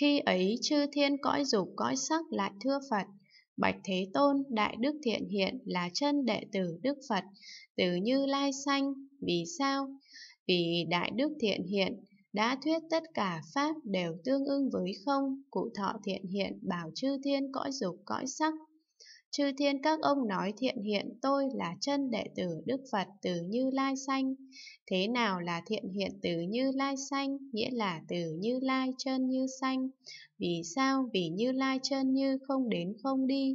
Khi ấy chư thiên cõi dục cõi sắc lại thưa Phật, Bạch Thế Tôn, Đại Đức Thiện Hiện là chân đệ tử Đức Phật, từ Như Lai Sanh, vì sao? Vì Đại Đức Thiện Hiện đã thuyết tất cả Pháp đều tương ưng với không, cụ thọ thiện hiện bảo chư thiên cõi dục cõi sắc Chư thiên các ông nói thiện hiện tôi là chân đệ tử Đức Phật từ Như Lai Sanh. Thế nào là thiện hiện từ Như Lai Sanh? Nghĩa là từ Như Lai chân như sanh. Vì sao? Vì Như Lai chân như không đến không đi.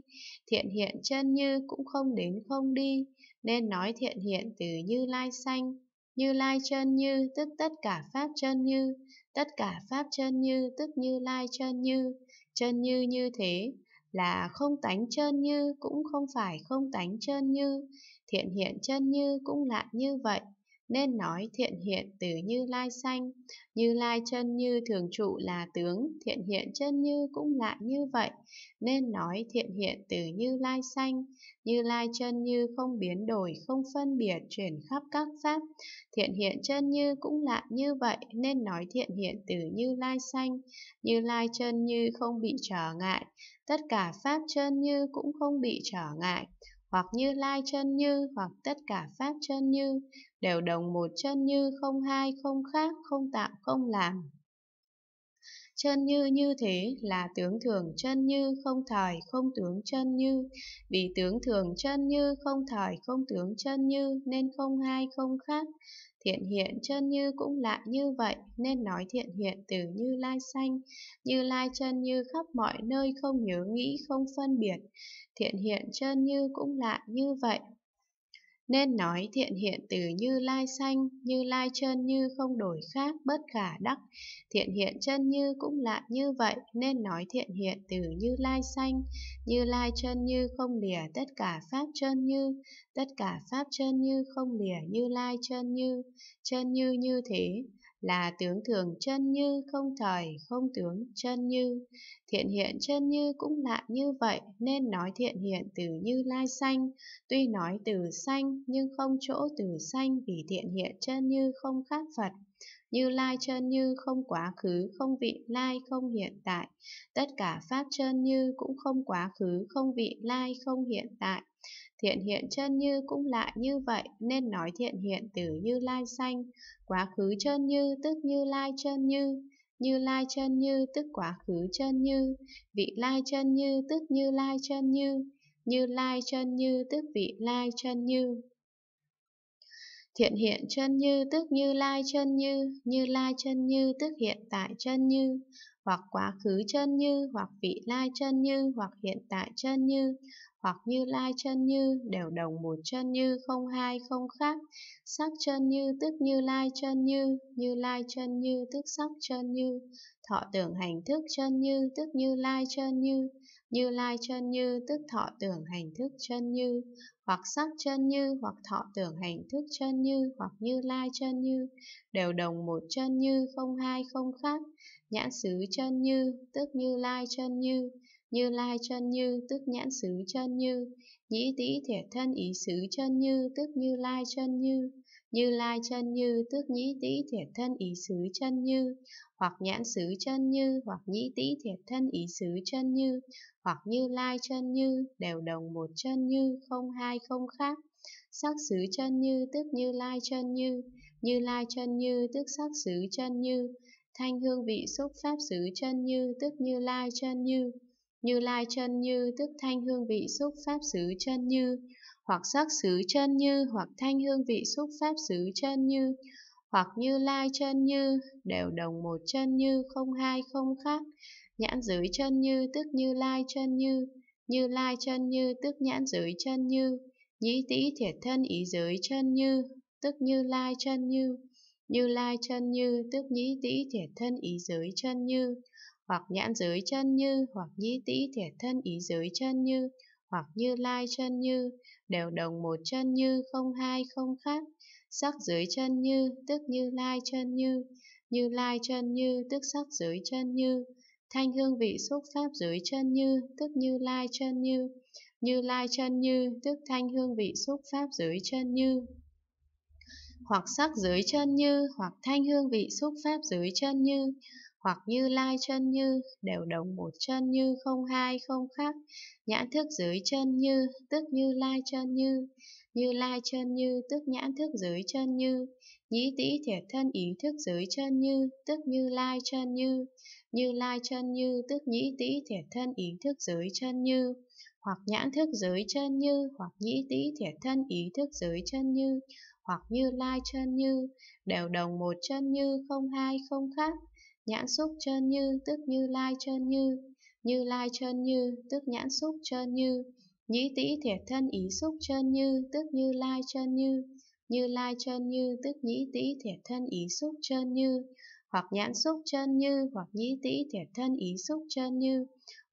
Thiện hiện chân như cũng không đến không đi. Nên nói thiện hiện từ Như Lai Sanh. Như Lai chân như tức tất cả Pháp chân như. Tất cả Pháp chân như tức Như Lai chân như. Chân như như thế là không tánh chân như cũng không phải không tánh chân như, thiện hiện chân như cũng lại như vậy nên nói thiện hiện từ Như Lai xanh Như Lai chân như thường trụ là tướng, thiện hiện chân như cũng lại như vậy, nên nói thiện hiện từ Như Lai xanh Như Lai chân như không biến đổi, không phân biệt chuyển khắp các pháp. Thiện hiện chân như cũng lại như vậy, nên nói thiện hiện từ Như Lai xanh Như Lai chân như không bị trở ngại, tất cả pháp chân như cũng không bị trở ngại hoặc như lai chân như hoặc tất cả pháp chân như đều đồng một chân như không hai không khác không tạo không làm chân như như thế là tướng thường chân như không thời không tướng chân như vì tướng thường chân như không thời không tướng chân như nên không hai không khác thiện hiện chân như cũng lại như vậy nên nói thiện hiện từ như lai xanh như lai chân như khắp mọi nơi không nhớ nghĩ không phân biệt thiện hiện chân như cũng lại như vậy nên nói thiện hiện từ như lai xanh, như lai chân như không đổi khác, bất khả đắc. Thiện hiện chân như cũng lạ như vậy, nên nói thiện hiện từ như lai xanh, như lai chân như không lìa tất cả pháp chân như, tất cả pháp chân như không lìa như lai chân như, chân như như thế là tướng thường chân như không thời không tướng chân như thiện hiện chân như cũng lạ như vậy nên nói thiện hiện từ như lai xanh tuy nói từ xanh nhưng không chỗ từ xanh vì thiện hiện chân như không khác phật như lai chân như không quá khứ không vị lai không hiện tại tất cả pháp chân như cũng không quá khứ không vị lai không hiện tại Thiện hiện chân như cũng lại như vậy nên nói thiện hiện từ như lai sanh, quá khứ chân như tức như lai chân như, như lai chân như tức quá khứ chân như, vị lai chân như tức như lai chân như, như lai chân như tức vị lai chân như. Thiện hiện chân như tức như lai chân như, như lai chân như tức hiện tại chân như, hoặc quá khứ chân như, hoặc vị lai chân như, hoặc hiện tại chân như, hoặc như lai chân như, đều đồng một chân như, không hai, không khác. Sắc chân như tức như lai chân như, như lai chân như tức sắc chân như, thọ tưởng hành thức chân như tức như lai chân như, như lai chân như tức thọ tưởng hành thức chân như, hoặc sắc chân như, hoặc thọ tưởng hành thức chân như, hoặc như lai chân như, đều đồng một chân như, không hai không khác. Nhãn xứ chân như, tức như lai chân như, như lai chân như, tức nhãn xứ chân như, nhĩ tỷ thể thân ý xứ chân như, tức như lai chân như như lai chân như tước nhĩ tỷ thiệt thân ý xứ chân như, hoặc nhãn xứ chân như, hoặc nhĩ tỷ thiệt thân ý xứ chân như, hoặc như lai chân như, đều đồng một chân như, không hai không khác. Sắc xứ chân như tức như lai chân như, như lai chân như tức sắc xứ chân như, thanh hương vị xúc pháp xứ chân như tức như lai chân như, như lai chân như tức thanh hương vị xúc pháp xứ chân như, hoặc sắc xứ chân như, hoặc thanh hương vị xúc pháp xứ chân như, hoặc như lai chân như, đều đồng một chân như, không hai không khác. Nhãn giới chân như tức như lai chân như, như lai chân như tức nhãn giới chân như, nhĩ tỷ thiệt thân ý giới chân như, tức như lai chân như, như lai chân như tức nhĩ tỷ thiệt thân ý giới chân như, hoặc nhãn giới chân như, hoặc nhĩ tỷ thiệt thân ý giới chân như, hoặc như lai chân như, đều đồng một chân như không hai không khác sắc dưới chân như tức như lai chân như như lai chân như tức sắc dưới chân như thanh hương vị xúc pháp dưới chân như tức như lai chân như như lai chân như tức thanh hương vị xúc pháp dưới chân như hoặc sắc dưới chân như hoặc thanh hương vị xúc pháp dưới chân như hoặc như lai chân như, đều đồng một chân như không hai không khác, nhãn thức dưới chân như, tức như lai chân như, như lai chân như, tức nhãn thức dưới chân như, nhĩ tĩ thiệt thân ý thức dưới chân như, tức như lai chân như, như lai chân như, tức nhĩ tĩ thiệt thân ý thức dưới chân như, hoặc nhãn thức dưới chân như, hoặc nhĩ tĩ thiệt thân ý thức dưới chân như, hoặc như lai chân như, đều đồng một chân như không hai không khác, Nhãn xúc chơn như tức như lai chơn như, như lai chơn như tức nhãn xúc chơn như, nhĩ tỷ thiệt thân ý xúc chơn như tức như lai chơn như, như lai chơn như tức nhĩ tỷ thiệt thân ý xúc chơn như, hoặc nhãn xúc chơn như hoặc nhĩ tỷ thiệt thân ý xúc chơn như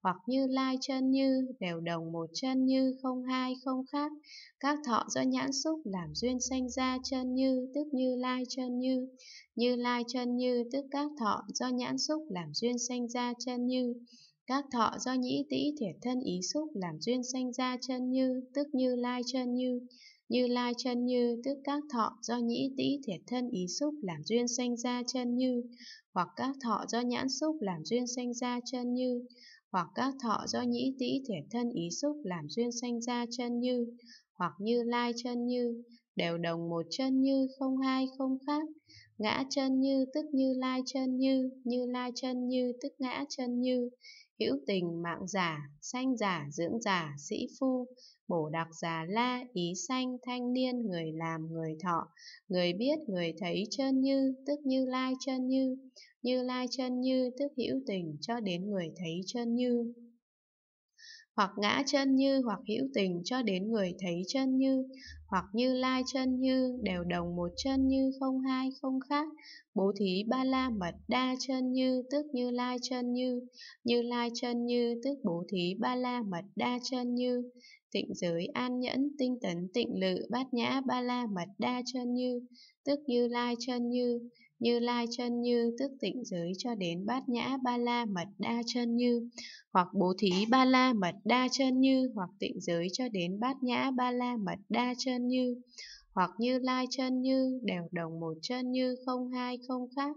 hoặc như lai chân như đều đồng một chân như không hai không khác các thọ do nhãn xúc làm duyên sanh ra chân như tức như lai chân như như lai chân như tức các thọ do nhãn xúc làm duyên sanh ra chân như các thọ do nhĩ tĩ thiệt thân ý xúc làm duyên sanh ra chân như tức như lai chân như như lai chân như tức các thọ do nhĩ tĩ thiệt thân ý xúc làm duyên sanh ra chân như hoặc các thọ do nhãn xúc làm duyên sanh ra chân như hoặc các thọ do nhĩ tĩ thể thân ý xúc làm duyên sanh ra chân như, hoặc như lai chân như, đều đồng một chân như, không hai không khác. Ngã chân như tức như lai chân như, như lai chân như tức ngã chân như, hữu tình mạng giả, sanh giả, dưỡng giả, sĩ phu, bổ đặc giả la, ý sanh, thanh niên, người làm, người thọ, người biết, người thấy chân như, tức như lai chân như, như lai chân như tức hữu tình cho đến người thấy chân như. Hoặc ngã chân như hoặc hữu tình cho đến người thấy chân như, hoặc như lai chân như đều đồng một chân như không hai không khác. Bố thí ba la mật đa chân như tức như lai chân như, như lai chân như tức bố thí ba la mật đa chân như tịnh giới an nhẫn tinh tấn tịnh lự bát nhã ba la mật đa chân như tức như lai chân như như Lai chân như tức tịnh giới cho đến bát nhã ba la mật đa chân như, hoặc bố thí ba la mật đa chân như, hoặc tịnh giới cho đến bát nhã ba la mật đa chân như, hoặc như lai chân như, đều đồng một chân như, không hai không khác,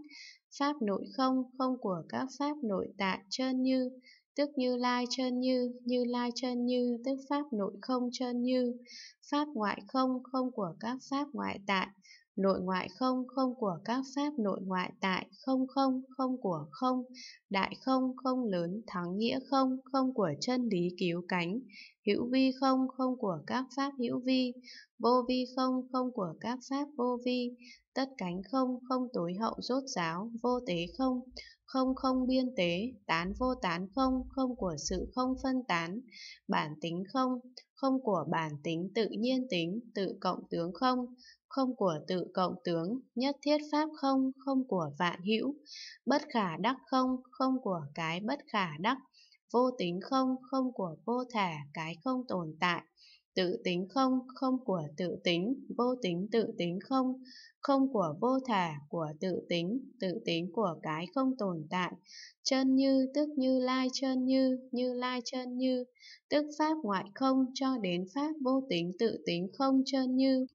pháp nội không, không của các pháp nội tại chân như, tức như lai chân như, như lai chân như, tức pháp nội không chân như, pháp ngoại không, không của các pháp ngoại tại, nội ngoại không không của các pháp nội ngoại tại không không không của không đại không không lớn thắng nghĩa không không của chân lý cứu cánh hữu vi không không của các pháp hữu vi vô vi không không của các pháp vô vi tất cánh không không tối hậu rốt giáo vô tế không không không biên tế tán vô tán không không của sự không phân tán bản tính không không của bản tính tự nhiên tính tự cộng tướng không không của tự cộng tướng, nhất thiết pháp không, không của vạn hữu, bất khả đắc không, không của cái bất khả đắc, vô tính không, không của vô thể, cái không tồn tại, tự tính không, không của tự tính, vô tính tự tính không, không của vô thể, của tự tính, tự tính của cái không tồn tại, chân như tức như lai chân như, như lai chân như, tức pháp ngoại không cho đến pháp vô tính tự tính không chân như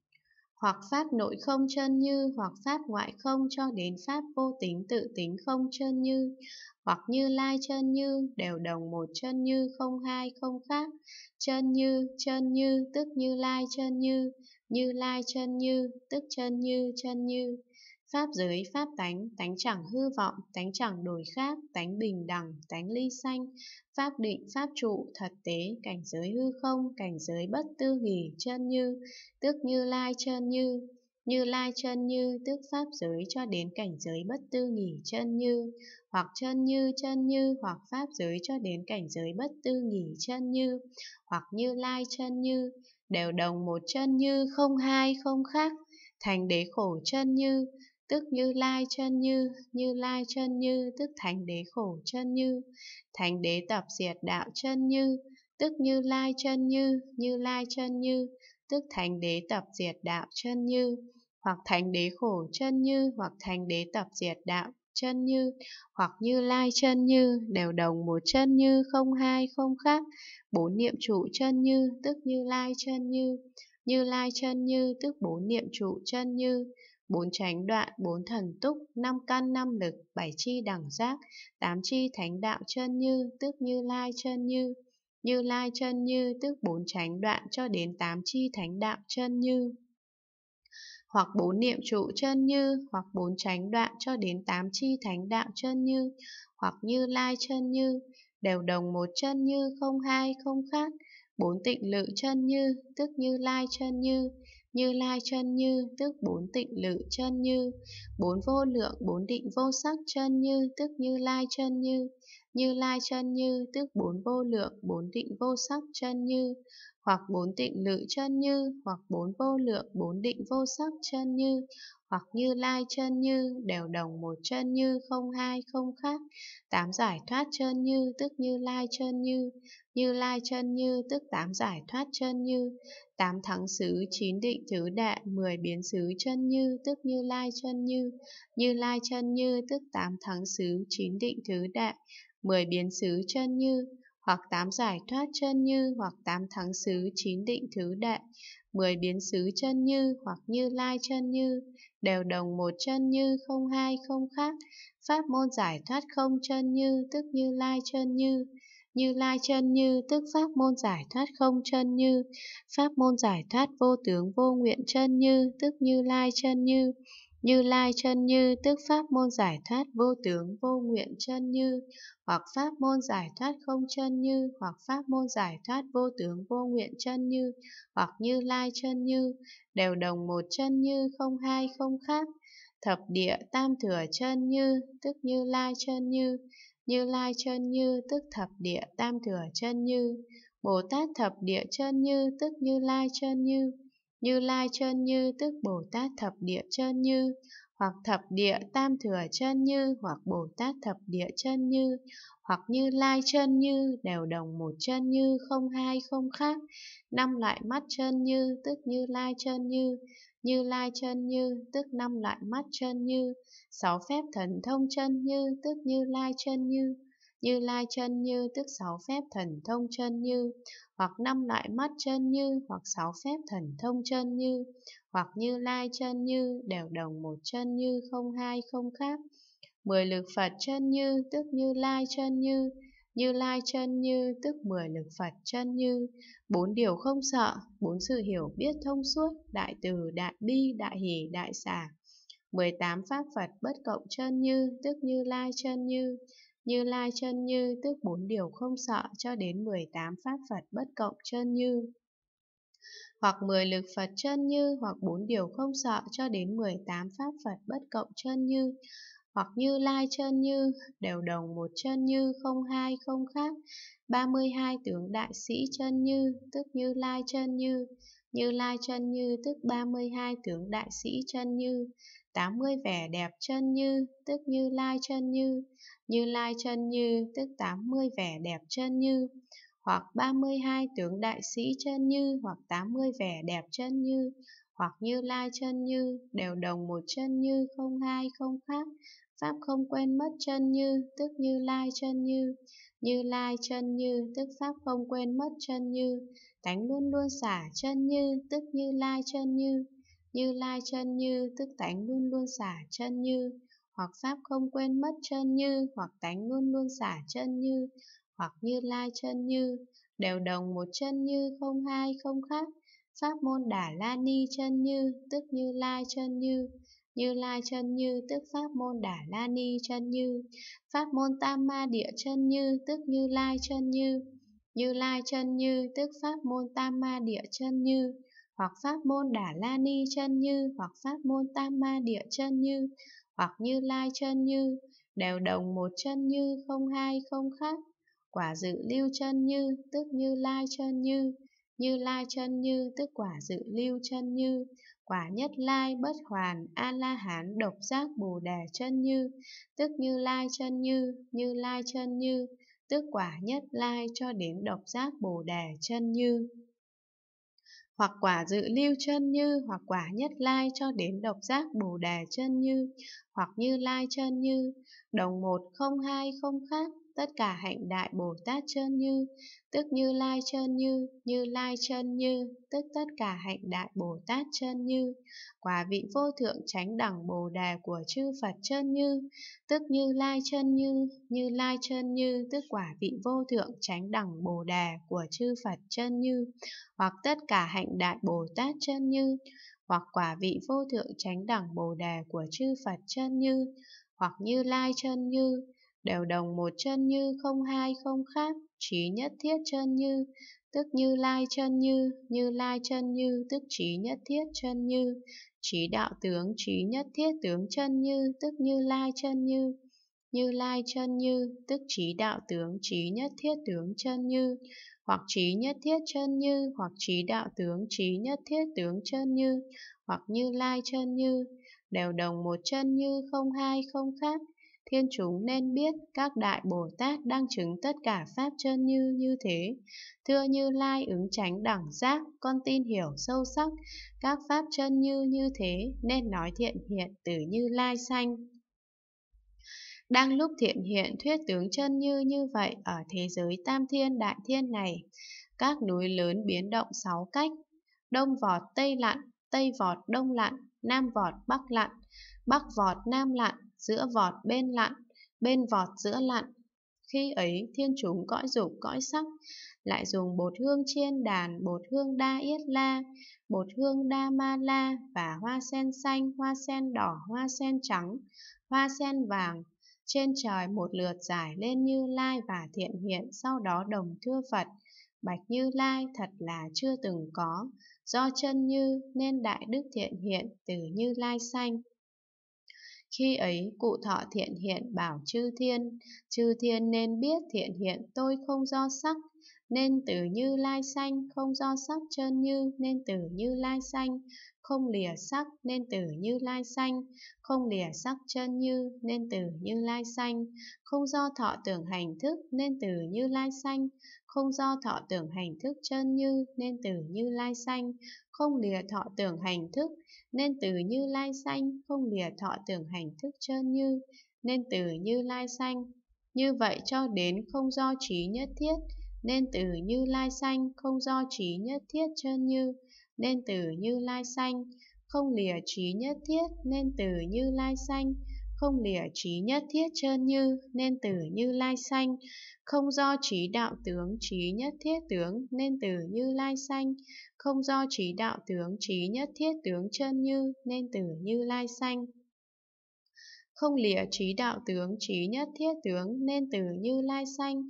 hoặc pháp nội không chân như, hoặc pháp ngoại không cho đến pháp vô tính tự tính không chân như, hoặc như lai chân như, đều đồng một chân như, không hai, không khác. Chân như, chân như, tức như lai chân như, như lai chân như, tức chân như, chân như. Pháp giới pháp tánh, tánh chẳng hư vọng, tánh chẳng đổi khác, tánh bình đẳng, tánh ly sanh, pháp định, pháp trụ, thật tế, cảnh giới hư không, cảnh giới bất tư nghỉ, chân như, tức như lai chân như, như lai chân như tức pháp giới cho đến cảnh giới bất tư nghỉ chân như hoặc chân như chân như hoặc pháp giới cho đến cảnh giới bất tư nghỉ chân như hoặc như lai chân như đều đồng một chân như không hai không khác thành đế khổ chân như tức như lai chân như như lai chân như tức thành đế khổ chân như thành đế tập diệt đạo chân như tức như lai chân như như lai chân như tức thành đế tập diệt đạo chân như hoặc thành đế khổ chân như hoặc thành đế tập diệt đạo chân như hoặc như lai chân như đều đồng một chân như không hai không khác bốn niệm trụ chân như tức như lai chân như như lai chân như tức bốn niệm trụ chân như bốn chánh đoạn, bốn thần túc, năm căn năm lực, bảy chi đẳng giác, tám chi thánh đạo chân như, tức như lai chân như. Như lai chân như tức bốn chánh đoạn cho đến tám chi thánh đạo chân như hoặc bốn niệm trụ chân như, hoặc bốn chánh đoạn cho đến tám chi thánh đạo chân như, hoặc như lai chân như, đều đồng một chân như không hai không khác, bốn tịnh lự chân như, tức như lai chân như, như Lai chân như tức bốn tịnh lự chân như, bốn vô lượng bốn định vô sắc chân như tức Như Lai chân như, Như Lai chân như tức bốn vô lượng bốn định vô sắc chân như, hoặc bốn tịnh lự chân như, hoặc bốn vô lượng, bốn định vô sắc chân như, hoặc như lai chân như, đều đồng một chân như, không hai, không khác. Tám giải thoát chân như, tức như lai chân như, như lai chân như, tức tám giải thoát chân như, tám thắng xứ, chín định thứ đệ mười biến xứ chân như, tức như lai chân như, như lai chân như, tức tám thắng xứ, chín định thứ đệ mười biến xứ chân như, hoặc tám giải thoát chân như, hoặc tám thắng xứ chín định thứ đệ, mười biến xứ chân như, hoặc như lai chân như, đều đồng một chân như, không hai, không khác, pháp môn giải thoát không chân như, tức như lai chân như, như lai chân như tức pháp môn giải thoát không chân như pháp môn giải thoát vô tướng vô nguyện chân như tức như lai chân như như Lai chân như tức pháp môn giải thoát vô tướng vô nguyện chân như, hoặc pháp môn giải thoát không chân như, hoặc pháp môn giải thoát vô tướng vô nguyện chân như, hoặc Như Lai chân như, đều đồng một chân như không hai không khác. Thập địa tam thừa chân như, tức Như Lai chân như, Như Lai chân như tức thập địa tam thừa chân như, Bồ Tát thập địa chân như tức Như Lai chân như. Như Lai Chân Như tức Bồ Tát Thập Địa Chân Như, hoặc Thập Địa Tam Thừa Chân Như, hoặc Bồ Tát Thập Địa Chân Như, hoặc Như Lai Chân Như đều đồng một chân như không hai không khác. Năm loại mắt chân như tức Như Lai Chân Như, Như Lai Chân Như tức năm loại mắt chân như, sáu phép thần thông chân như tức Như Lai Chân Như. Như Lai chân như tức sáu phép thần thông chân như, hoặc năm loại mắt chân như, hoặc sáu phép thần thông chân như, hoặc như lai chân như, đều đồng một chân như, không hai, không khác. Mười lực Phật chân như, tức như lai chân như, như lai chân như, tức mười lực Phật chân như, bốn điều không sợ, bốn sự hiểu biết thông suốt, đại từ, đại bi, đại hỷ, đại xả. Mười tám pháp Phật bất cộng chân như, tức như lai chân như, như Lai chân như tức bốn điều không sợ cho đến 18 pháp Phật bất cộng chân như. Hoặc 10 lực Phật chân như hoặc bốn điều không sợ cho đến 18 pháp Phật bất cộng chân như. Hoặc như lai chân như, đều đồng một chân như, không hai, không khác, 32 tướng đại sĩ chân như, tức như lai chân như, như lai chân như tức 32 tướng đại sĩ chân như, 80 vẻ đẹp chân như, tức như lai chân như, như Lai chân như tức 80 vẻ đẹp chân như, hoặc 32 tướng đại sĩ chân như, hoặc 80 vẻ đẹp chân như, hoặc Như Lai chân như, đều đồng một chân như, không hai không khác. Pháp không quên mất chân như, tức Như Lai chân như, Như Lai chân như, tức Pháp không quên mất chân như, Tánh luôn luôn xả chân như, tức Như Lai chân như, Như Lai chân như, tức Tánh luôn luôn xả chân như hoặc Pháp không quên mất chân như, hoặc tánh luôn luôn xả chân như, hoặc như lai chân như, đều đồng một chân như không hai không khác. Pháp môn đả la ni chân như, tức như lai chân như, như lai chân như tức pháp môn đả la ni chân như pháp môn tam ma địa chân như tức như lai chân như như lai chân như tức pháp môn tam ma địa chân như hoặc pháp môn đả la ni chân như hoặc pháp môn tam ma địa chân như hoặc như lai chân như, đều đồng một chân như không hai không khác. Quả dự lưu chân như, tức như lai chân như, như lai chân như, tức quả dự lưu chân như, quả nhất lai bất hoàn a la hán độc giác bồ đề chân như tức như lai chân như như lai chân như tức quả nhất lai cho đến độc giác bồ đề chân như hoặc quả dự lưu chân như, hoặc quả nhất lai cho đến độc giác bồ đề chân như, hoặc như lai chân như, đồng một không hai không khác, tất cả hạnh đại Bồ Tát chân như, tức như lai chân như, như lai chân như, tức tất cả hạnh đại Bồ Tát chân như, quả vị vô thượng chánh đẳng Bồ Đề của chư Phật chân như, tức như lai chân như, như lai chân như, tức quả vị vô thượng chánh đẳng Bồ Đề của chư Phật chân như, hoặc tất cả hạnh đại Bồ Tát chân như, hoặc quả vị vô thượng chánh đẳng Bồ Đề của chư Phật chân như, hoặc như lai chân như, đều đồng một chân như không hai không khác, trí nhất thiết chân như, tức như lai chân như, như lai chân như, tức trí nhất thiết chân như, trí đạo tướng trí nhất thiết tướng chân như, tức như lai chân như, như lai chân như, tức trí đạo tướng trí nhất thiết tướng chân như, hoặc trí nhất thiết chân như, hoặc trí đạo tướng trí nhất thiết tướng chân như, hoặc như lai chân như, đều đồng một chân như không hai không khác, thiên chúng nên biết các đại Bồ Tát đang chứng tất cả Pháp chân như như thế. Thưa Như Lai ứng tránh đẳng giác, con tin hiểu sâu sắc, các Pháp chân như như thế nên nói thiện hiện từ Như Lai sanh. Đang lúc thiện hiện thuyết tướng chân như như vậy ở thế giới tam thiên đại thiên này, các núi lớn biến động sáu cách, đông vọt tây lặn, tây vọt đông lặn, nam vọt bắc lặn, bắc vọt nam lặn, giữa vọt bên lặn, bên vọt giữa lặn. Khi ấy thiên chúng cõi dục cõi sắc, lại dùng bột hương chiên đàn, bột hương đa yết la, bột hương đa ma la và hoa sen xanh, hoa sen đỏ, hoa sen trắng, hoa sen vàng. Trên trời một lượt giải lên Như Lai và Thiện Hiện, sau đó đồng thưa Phật. Bạch Như Lai thật là chưa từng có, do chân như nên đại đức thiện hiện từ Như Lai xanh. Khi ấy cụ thọ thiện hiện bảo chư thiên, chư thiên nên biết thiện hiện tôi không do sắc, nên từ như lai xanh không do sắc chân như, nên từ như lai xanh không lìa sắc nên từ như lai sanh, không lìa sắc chân như nên từ như lai sanh, không do thọ tưởng hành thức nên từ như lai sanh, không do thọ tưởng hành thức chân như nên từ như lai sanh, không lìa thọ tưởng hành thức nên từ như lai sanh, không lìa thọ tưởng hành thức chân như nên từ như lai sanh. Như vậy cho đến không do trí nhất thiết, nên từ như lai sanh không do trí nhất thiết chân như, nên từ Như Lai sanh, không lìa trí nhất thiết nên từ Như Lai sanh, không lìa trí nhất thiết trơn như nên từ Như Lai sanh, không do trí đạo tướng trí nhất thiết tướng nên từ Như Lai sanh, không do trí đạo tướng trí nhất thiết tướng chân như nên từ Như Lai sanh không lìa trí đạo tướng trí nhất thiết tướng nên từ như lai sanh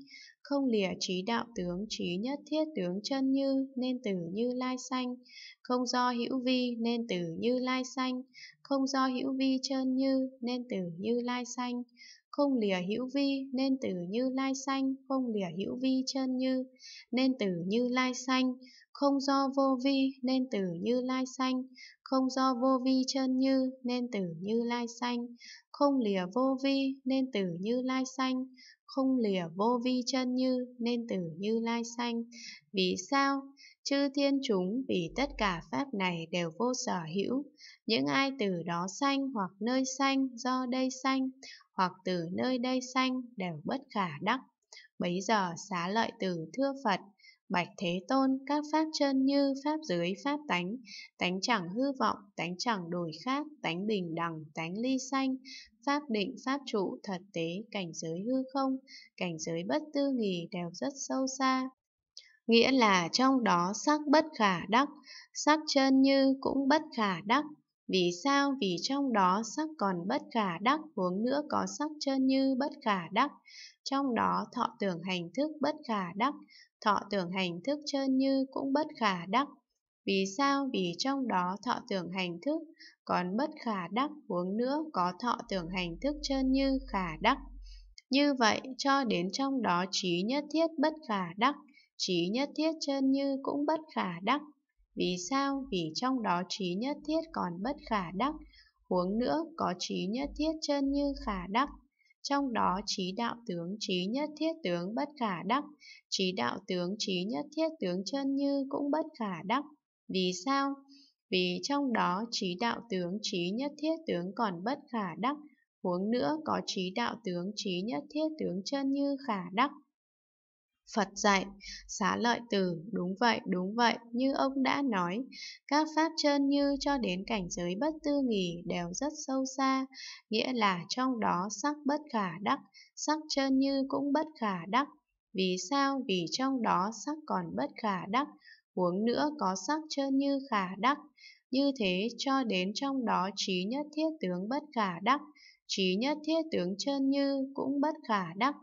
không lìa trí đạo tướng trí nhất thiết tướng chân như nên từ như lai sanh không do hữu vi nên từ như lai sanh không do hữu vi chân như nên từ như lai sanh không lìa hữu vi nên từ như lai sanh không lìa hữu vi chân như nên từ như lai sanh không do vô vi nên từ như lai sanh không do vô vi chân như nên từ như lai sanh không lìa vô vi nên từ như lai sanh không lìa vô vi chân như nên tử như lai sanh. Vì sao? Chư thiên chúng vì tất cả pháp này đều vô sở hữu. Những ai từ đó sanh hoặc nơi sanh do đây sanh hoặc từ nơi đây sanh đều bất khả đắc. Bấy giờ xá lợi từ thưa Phật Bạch Thế Tôn, các pháp chân như pháp dưới pháp tánh, tánh chẳng hư vọng, tánh chẳng đổi khác, tánh bình đẳng, tánh ly xanh pháp định pháp trụ thật tế cảnh giới hư không cảnh giới bất tư nghì đều rất sâu xa nghĩa là trong đó sắc bất khả đắc sắc chân như cũng bất khả đắc vì sao vì trong đó sắc còn bất khả đắc huống nữa có sắc chân như bất khả đắc trong đó thọ tưởng hành thức bất khả đắc thọ tưởng hành thức chân như cũng bất khả đắc vì sao? Vì trong đó thọ tưởng hành thức còn bất khả đắc huống nữa có thọ tưởng hành thức chân như khả đắc. Như vậy, cho đến trong đó trí nhất thiết bất khả đắc, trí nhất thiết chân như cũng bất khả đắc. Vì sao? Vì trong đó trí nhất thiết còn bất khả đắc, huống nữa có trí nhất thiết chân như khả đắc. Trong đó trí đạo tướng trí nhất thiết tướng bất khả đắc, trí đạo tướng trí nhất thiết tướng chân như cũng bất khả đắc. Vì sao? vì trong đó trí đạo tướng trí nhất thiết tướng còn bất khả đắc, huống nữa có trí đạo tướng trí nhất thiết tướng chân như khả đắc. Phật dạy, xá lợi tử, đúng vậy, đúng vậy, như ông đã nói, các pháp chân như cho đến cảnh giới bất tư nghỉ đều rất sâu xa, nghĩa là trong đó sắc bất khả đắc, sắc chân như cũng bất khả đắc. Vì sao? Vì trong đó sắc còn bất khả đắc, huống nữa có sắc trơn như khả đắc, như thế cho đến trong đó trí nhất thiết tướng bất khả đắc, trí nhất thiết tướng chân như cũng bất khả đắc.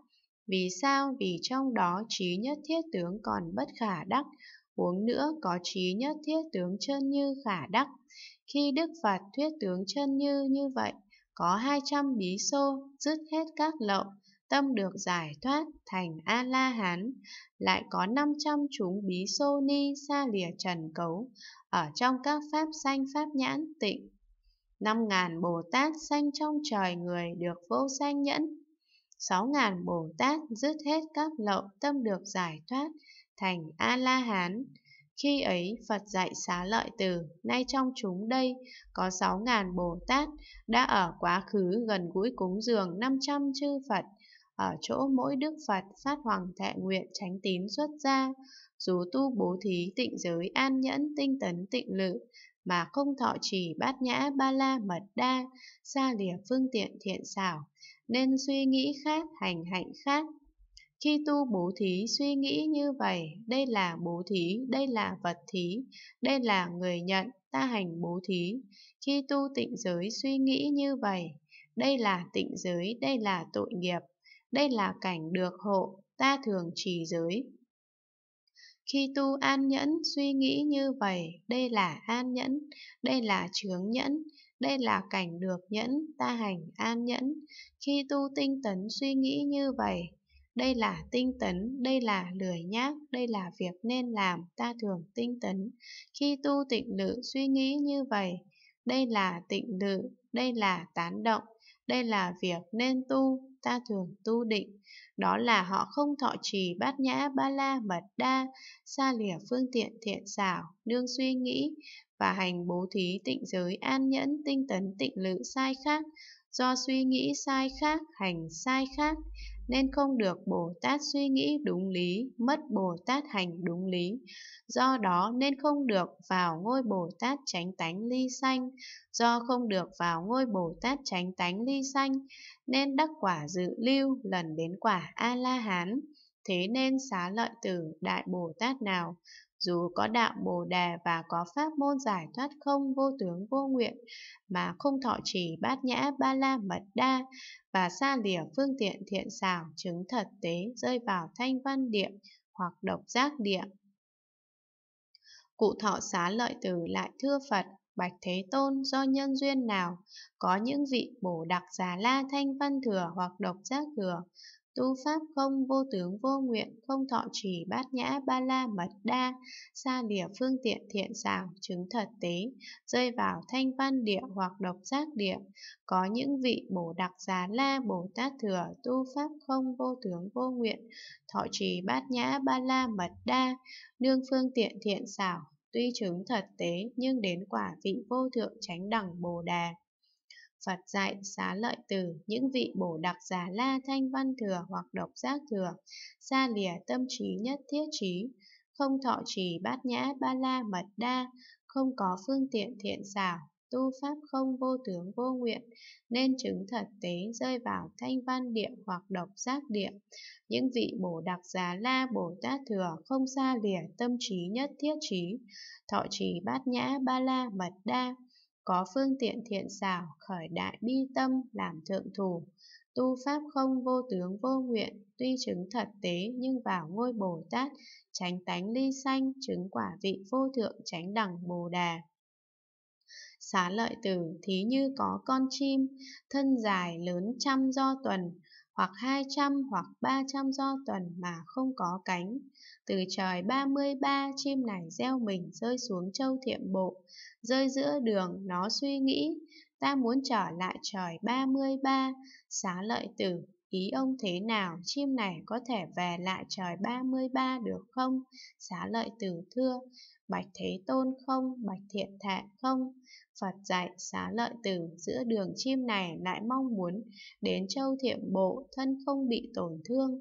Vì sao? Vì trong đó trí nhất thiết tướng còn bất khả đắc, huống nữa có trí nhất thiết tướng chân như khả đắc. Khi Đức Phật thuyết tướng chân như như vậy, có hai trăm bí xô, dứt hết các lậu, tâm được giải thoát thành A-la-hán, lại có 500 chúng bí sô ni xa lìa trần cấu, ở trong các pháp sanh pháp nhãn tịnh. năm ngàn Bồ Tát sanh trong trời người được vô sanh nhẫn. sáu ngàn Bồ Tát dứt hết các lậu tâm được giải thoát thành A-la-hán. Khi ấy Phật dạy xá lợi từ, nay trong chúng đây có sáu ngàn Bồ Tát đã ở quá khứ gần gũi cúng dường trăm chư Phật, ở chỗ mỗi đức Phật phát hoàng thệ nguyện tránh tín xuất gia, dù tu bố thí tịnh giới an nhẫn tinh tấn tịnh lự, mà không thọ trì bát nhã ba la mật đa, xa lìa phương tiện thiện xảo, nên suy nghĩ khác, hành hạnh khác. Khi tu bố thí suy nghĩ như vậy, đây là bố thí, đây là vật thí, đây là người nhận, ta hành bố thí. Khi tu tịnh giới suy nghĩ như vậy, đây là tịnh giới, đây là tội nghiệp. Đây là cảnh được hộ, ta thường trì giới. Khi tu an nhẫn, suy nghĩ như vậy, đây là an nhẫn, đây là chướng nhẫn, đây là cảnh được nhẫn, ta hành an nhẫn. Khi tu tinh tấn suy nghĩ như vậy, đây là tinh tấn, đây là lười nhác, đây là việc nên làm, ta thường tinh tấn. Khi tu tịnh lự suy nghĩ như vậy, đây là tịnh lự, đây là tán động, đây là việc nên tu, ta thường tu định, đó là họ không thọ trì bát nhã ba la mật đa, xa lìa phương tiện thiện xảo, nương suy nghĩ và hành bố thí tịnh giới an nhẫn tinh tấn tịnh lự sai khác, do suy nghĩ sai khác, hành sai khác, nên không được Bồ Tát suy nghĩ đúng lý, mất Bồ Tát hành đúng lý. Do đó nên không được vào ngôi Bồ Tát chánh tánh ly sanh, do không được vào ngôi Bồ Tát chánh tánh ly sanh, nên đắc quả dự lưu lần đến quả A-la-hán. Thế nên xá lợi tử đại Bồ Tát nào dù có đạo bồ đề và có pháp môn giải thoát không vô tướng vô nguyện mà không thọ trì bát nhã ba la mật đa và xa lìa phương tiện thiện xảo chứng thật tế rơi vào thanh văn địa hoặc độc giác địa. Cụ thọ xá lợi từ lại thưa Phật, Bạch Thế Tôn do nhân duyên nào, có những vị bổ đặc già la thanh văn thừa hoặc độc giác thừa, tu pháp không vô tướng vô nguyện không thọ trì bát nhã ba la mật đa xa địa phương tiện thiện xảo chứng thật tế rơi vào thanh văn địa hoặc độc giác địa có những vị bổ đặc giá la bồ tát thừa tu pháp không vô tướng vô nguyện thọ trì bát nhã ba la mật đa nương phương tiện thiện xảo tuy chứng thật tế nhưng đến quả vị vô thượng chánh đẳng bồ đà Phật dạy xá lợi từ những vị bổ đặc giả la thanh văn thừa hoặc độc giác thừa, xa lìa tâm trí nhất thiết trí, không thọ trì bát nhã ba la mật đa, không có phương tiện thiện xảo, tu pháp không vô tướng vô nguyện, nên chứng thật tế rơi vào thanh văn địa hoặc độc giác địa. Những vị bổ đặc giả la bổ tát thừa không xa lìa tâm trí nhất thiết trí, thọ trì bát nhã ba la mật đa, có phương tiện thiện xảo khởi đại bi tâm làm thượng thủ tu pháp không vô tướng vô nguyện tuy chứng thật tế nhưng vào ngôi bồ tát tránh tánh ly sanh chứng quả vị vô thượng tránh đẳng bồ đà xá lợi tử thí như có con chim thân dài lớn trăm do tuần hoặc hai trăm hoặc ba trăm do tuần mà không có cánh từ trời ba mươi ba chim này gieo mình rơi xuống châu thiệm bộ Rơi giữa đường nó suy nghĩ Ta muốn trở lại trời 33 Xá lợi tử Ý ông thế nào chim này có thể về lại trời 33 được không? Xá lợi tử thưa Bạch Thế Tôn không, Bạch Thiện Thệ không? Phật dạy xá lợi tử giữa đường chim này lại mong muốn đến châu thiệm bộ thân không bị tổn thương.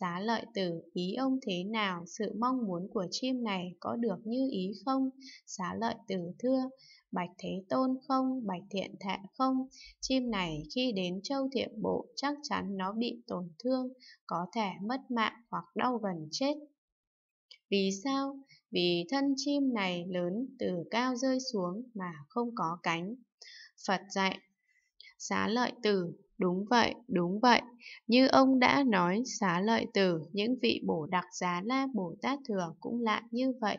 Xá lợi tử, ý ông thế nào, sự mong muốn của chim này có được như ý không? Xá lợi tử thưa, bạch thế tôn không, bạch thiện thệ không? Chim này khi đến châu thiện bộ chắc chắn nó bị tổn thương, có thể mất mạng hoặc đau gần chết. Vì sao? Vì thân chim này lớn từ cao rơi xuống mà không có cánh. Phật dạy, xá lợi tử, Đúng vậy, đúng vậy. Như ông đã nói, xá lợi tử, những vị bổ đặc giá la bổ Tát thường cũng lạ như vậy.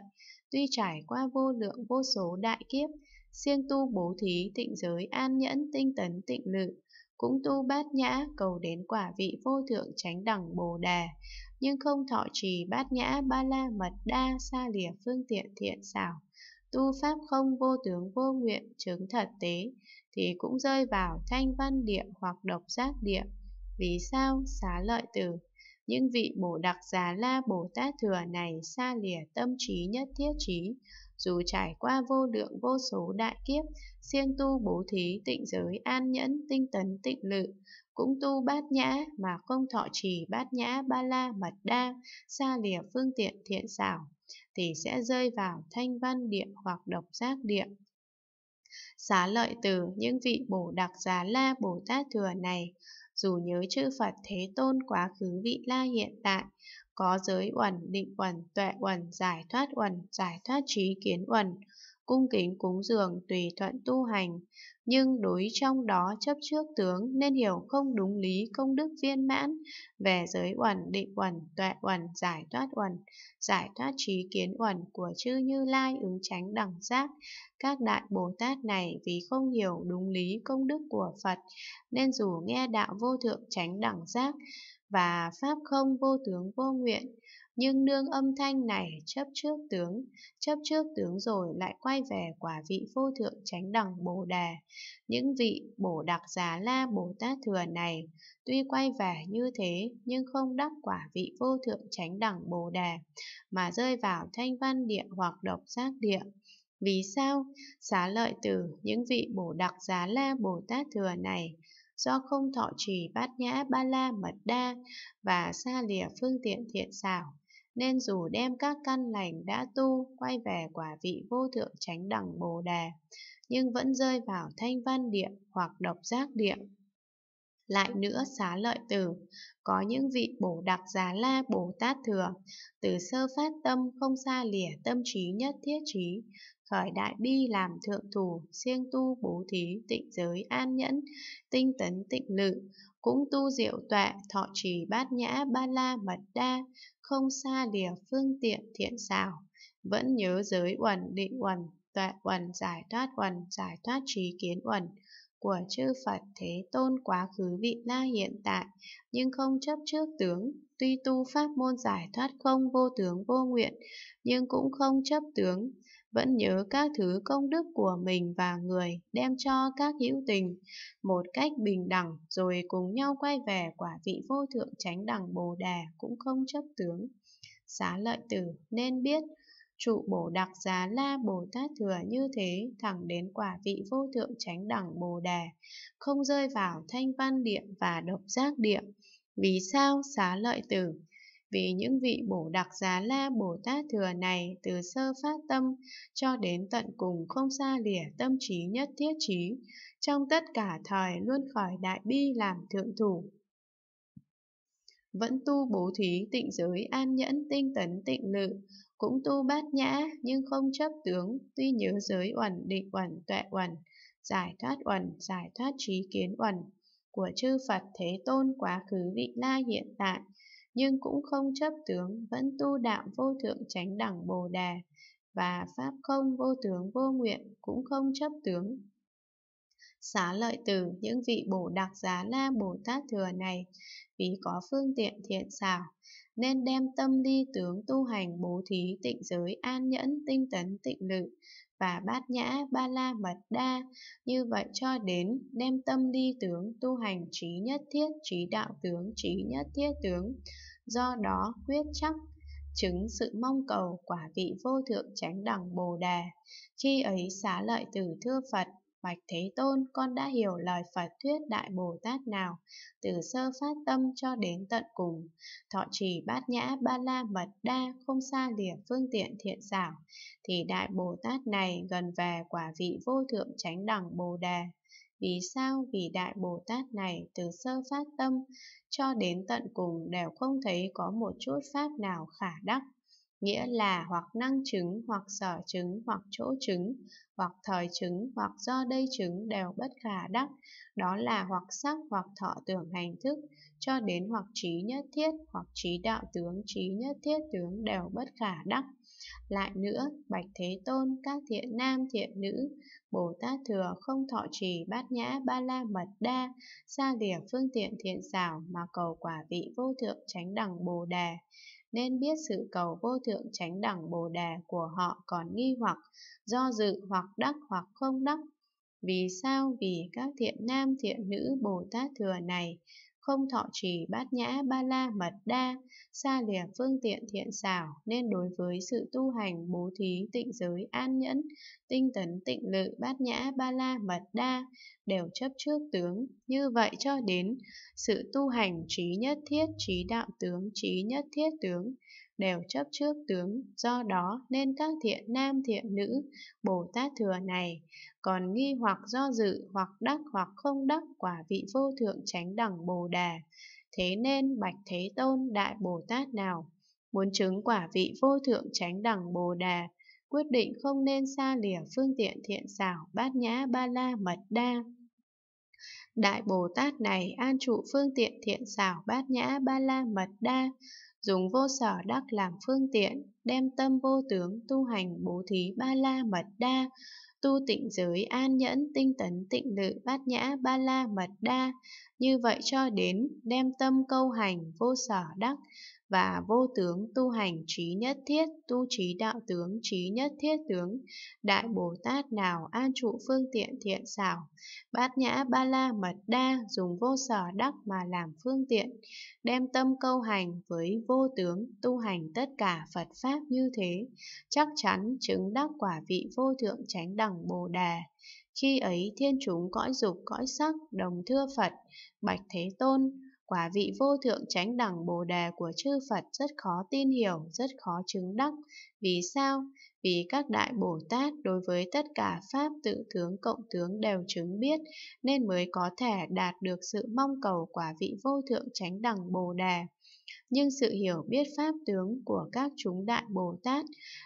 Tuy trải qua vô lượng vô số đại kiếp, siêng tu bố thí, tịnh giới, an nhẫn, tinh tấn, tịnh lự, cũng tu bát nhã, cầu đến quả vị vô thượng tránh đẳng bồ đề, nhưng không thọ trì bát nhã, ba la, mật đa, xa lìa phương tiện thiện xảo. Tu pháp không vô tướng vô nguyện, chứng thật tế, thì cũng rơi vào thanh văn địa hoặc độc giác địa. Vì sao? Xá lợi tử. Những vị bổ đặc già la Bồ Tát thừa này xa lìa tâm trí nhất thiết trí, dù trải qua vô lượng vô số đại kiếp, siêng tu bố thí tịnh giới an nhẫn tinh tấn tịnh lự, cũng tu bát nhã mà không thọ trì bát nhã ba la mật đa, xa lìa phương tiện thiện xảo, thì sẽ rơi vào thanh văn địa hoặc độc giác địa. Xá lợi từ những vị bổ đặc giá la Bồ Tát thừa này, dù nhớ chư Phật Thế Tôn quá khứ vị la hiện tại, có giới uẩn, định uẩn, tuệ uẩn, giải thoát uẩn, giải thoát trí kiến uẩn, cung kính cúng dường tùy thuận tu hành, nhưng đối trong đó chấp trước tướng nên hiểu không đúng lý công đức viên mãn về giới uẩn, định uẩn, tuệ uẩn, giải thoát uẩn, giải thoát trí kiến uẩn của chư Như Lai ứng tránh đẳng giác. Các đại Bồ Tát này vì không hiểu đúng lý công đức của Phật nên dù nghe đạo vô thượng tránh đẳng giác và pháp không vô tướng vô nguyện, nhưng nương âm thanh này chấp trước tướng, chấp trước tướng rồi lại quay về quả vị vô thượng chánh đẳng Bồ Đề. Những vị bổ Đặc Giá La Bồ Tát Thừa này, tuy quay về như thế nhưng không đắc quả vị vô thượng chánh đẳng Bồ Đề, mà rơi vào thanh văn địa hoặc độc giác địa. Vì sao? Xá lợi từ những vị bổ Đặc Giá La Bồ Tát Thừa này, do không thọ trì bát nhã ba la mật đa và xa lìa phương tiện thiện xảo nên dù đem các căn lành đã tu quay về quả vị vô thượng chánh đẳng bồ đề, nhưng vẫn rơi vào thanh văn địa hoặc độc giác địa lại nữa xá lợi tử, có những vị bổ đặc giá la Bồ Tát thừa, từ sơ phát tâm không xa lìa tâm trí nhất thiết trí, khởi đại bi làm thượng thủ, siêng tu bố thí, tịnh giới an nhẫn, tinh tấn tịnh lự, cũng tu diệu tọa thọ trì bát nhã ba la mật đa, không xa lìa phương tiện thiện xảo, vẫn nhớ giới uẩn định uẩn, tọa uẩn giải thoát uẩn, giải thoát trí kiến uẩn, của chư Phật Thế Tôn quá khứ vị la hiện tại, nhưng không chấp trước tướng, tuy tu pháp môn giải thoát không vô tướng vô nguyện, nhưng cũng không chấp tướng, vẫn nhớ các thứ công đức của mình và người đem cho các hữu tình một cách bình đẳng rồi cùng nhau quay về quả vị vô thượng chánh đẳng bồ đề cũng không chấp tướng xá lợi tử nên biết Trụ Bồ Đặc Giá La Bồ Tát Thừa như thế thẳng đến quả vị vô thượng chánh đẳng Bồ Đề, không rơi vào thanh văn địa và độc giác địa. Vì sao xá lợi tử? Vì những vị bổ Đặc Giá La Bồ Tát Thừa này từ sơ phát tâm cho đến tận cùng không xa lìa tâm trí nhất thiết trí, trong tất cả thời luôn khỏi đại bi làm thượng thủ, vẫn tu bố thí tịnh giới an nhẫn tinh tấn tịnh lự cũng tu bát nhã nhưng không chấp tướng, tuy nhớ giới uẩn, định uẩn, tuệ uẩn, giải thoát uẩn, giải thoát trí kiến uẩn của chư Phật Thế Tôn quá khứ vị la hiện tại, nhưng cũng không chấp tướng, vẫn tu đạo vô thượng chánh đẳng Bồ đề và pháp không vô tướng vô nguyện cũng không chấp tướng. Xá lợi từ những vị bổ Đặc Giá La Bồ Tát Thừa này vì có phương tiện thiện xảo, nên đem tâm ly tướng tu hành bố thí tịnh giới an nhẫn tinh tấn tịnh lự và bát nhã ba la mật đa như vậy cho đến đem tâm ly tướng tu hành trí nhất thiết trí đạo tướng trí nhất thiết tướng do đó quyết chắc chứng sự mong cầu quả vị vô thượng chánh đẳng bồ đề khi ấy xá lợi tử thưa phật Bạch Thế Tôn, con đã hiểu lời Phật thuyết Đại Bồ Tát nào, từ sơ phát tâm cho đến tận cùng. Thọ trì bát nhã ba la mật đa, không xa lìa phương tiện thiện xảo, thì Đại Bồ Tát này gần về quả vị vô thượng chánh đẳng Bồ Đề. Vì sao? Vì Đại Bồ Tát này từ sơ phát tâm cho đến tận cùng đều không thấy có một chút pháp nào khả đắc nghĩa là hoặc năng chứng, hoặc sở chứng, hoặc chỗ chứng, hoặc thời chứng, hoặc do đây chứng đều bất khả đắc, đó là hoặc sắc, hoặc thọ tưởng hành thức, cho đến hoặc trí nhất thiết, hoặc trí đạo tướng, trí nhất thiết tướng đều bất khả đắc. Lại nữa, Bạch Thế Tôn, các thiện nam, thiện nữ, Bồ Tát Thừa không thọ trì bát nhã ba la mật đa, xa lìa phương tiện thiện xảo mà cầu quả vị vô thượng tránh đẳng Bồ đề nên biết sự cầu vô thượng chánh đẳng bồ đề của họ còn nghi hoặc, do dự hoặc đắc hoặc không đắc. Vì sao? Vì các thiện nam thiện nữ Bồ Tát thừa này không thọ trì bát nhã ba la mật đa, xa lìa phương tiện thiện xảo, nên đối với sự tu hành bố thí tịnh giới an nhẫn, tinh tấn tịnh lự bát nhã ba la mật đa, đều chấp trước tướng, như vậy cho đến sự tu hành trí nhất thiết trí đạo tướng trí nhất thiết tướng, đều chấp trước tướng, do đó nên các thiện nam thiện nữ, Bồ Tát thừa này, còn nghi hoặc do dự hoặc đắc hoặc không đắc quả vị vô thượng chánh đẳng bồ đà. Thế nên Bạch Thế Tôn Đại Bồ Tát nào, muốn chứng quả vị vô thượng chánh đẳng bồ đà, quyết định không nên xa lìa phương tiện thiện xảo bát nhã ba la mật đa. Đại Bồ Tát này an trụ phương tiện thiện xảo bát nhã ba la mật đa, dùng vô sở đắc làm phương tiện, đem tâm vô tướng tu hành bố thí ba la mật đa, tu tịnh giới an nhẫn tinh tấn tịnh lự bát nhã ba la mật đa như vậy cho đến đem tâm câu hành vô sở đắc và vô tướng tu hành trí nhất thiết tu trí đạo tướng trí nhất thiết tướng đại bồ tát nào an trụ phương tiện thiện xảo bát nhã ba la mật đa dùng vô sở đắc mà làm phương tiện đem tâm câu hành với vô tướng tu hành tất cả phật pháp như thế chắc chắn chứng đắc quả vị vô thượng chánh đẳng bồ đề khi ấy thiên chúng cõi dục cõi sắc đồng thưa phật bạch thế tôn Quả vị vô thượng chánh đẳng Bồ Đề của chư Phật rất khó tin hiểu, rất khó chứng đắc. Vì sao? Vì các đại Bồ Tát đối với tất cả Pháp tự tướng cộng tướng đều chứng biết, nên mới có thể đạt được sự mong cầu quả vị vô thượng chánh đẳng Bồ Đề nhưng sự hiểu biết pháp tướng của các chúng đại Bồ Tát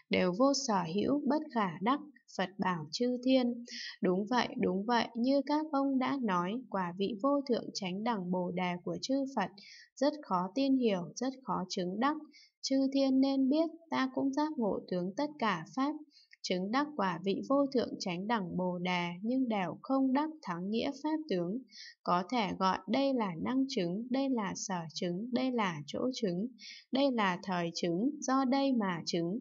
đều vô sở hữu bất khả đắc, Phật bảo chư thiên, đúng vậy, đúng vậy, như các ông đã nói, quả vị vô thượng tránh đẳng bồ đề của chư Phật, rất khó tin hiểu, rất khó chứng đắc, chư thiên nên biết ta cũng giác ngộ tướng tất cả Pháp, chứng đắc quả vị vô thượng tránh đẳng bồ đề nhưng đều không đắc thắng nghĩa pháp tướng có thể gọi đây là năng chứng đây là sở chứng đây là chỗ chứng đây là thời chứng do đây mà chứng